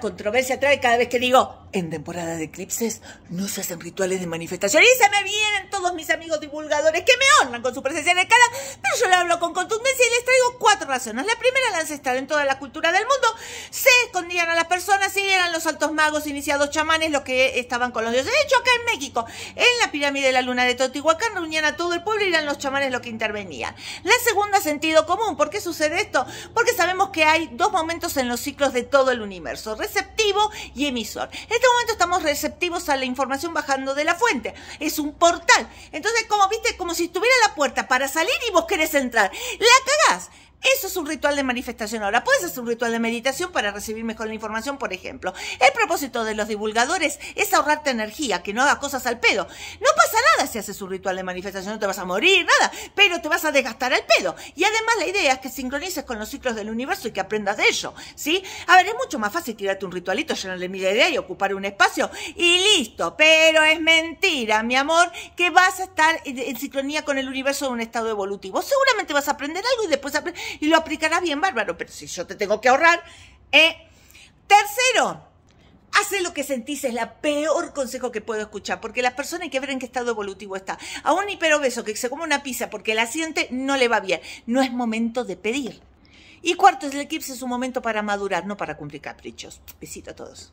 controversia trae cada vez que digo, en temporada de eclipses no se hacen rituales de manifestación. Y se me vienen todos mis amigos divulgadores que me honran con su presencia en el pero yo le hablo con contundencia y les traigo cuatro razones. La primera, la ancestral en toda la cultura del mundo, se escondían a las personas y eran los altos magos, iniciados chamanes los que estaban con los dioses. De hecho, acá en México, en pirámide de la luna de Teotihuacán reunían a todo el pueblo y eran los chamanes los que intervenían. La segunda, sentido común. ¿Por qué sucede esto? Porque sabemos que hay dos momentos en los ciclos de todo el universo, receptivo y emisor. En este momento estamos receptivos a la información bajando de la fuente. Es un portal. Entonces, como viste, como si estuviera la puerta para salir y vos querés entrar. La cagás. Eso es un ritual de manifestación. Ahora, puedes hacer un ritual de meditación para recibir mejor la información, por ejemplo. El propósito de los divulgadores es ahorrarte energía, que no haga cosas al pedo. No pasa nada si haces un ritual de manifestación, no te vas a morir, nada, pero te vas a desgastar el pedo Y además la idea es que sincronices con los ciclos del universo y que aprendas de ello, ¿sí? A ver, es mucho más fácil tirarte un ritualito, llenarle mil ideas y ocupar un espacio y listo, pero es mentira, mi amor, que vas a estar en, sincronía con el universo en un estado evolutivo. Seguramente vas a aprender algo y después y lo aplicarás bien bárbaro, pero si yo te tengo que ahorrar, eh. Tercero, lo que sentís es la peor consejo que puedo escuchar, porque las personas hay que ver en qué estado evolutivo está. A un hiperobeso que se come una pizza porque la siente no le va bien. No es momento de pedir. Y cuarto, el eclipse es un momento para madurar, no para cumplir caprichos. Besito a todos.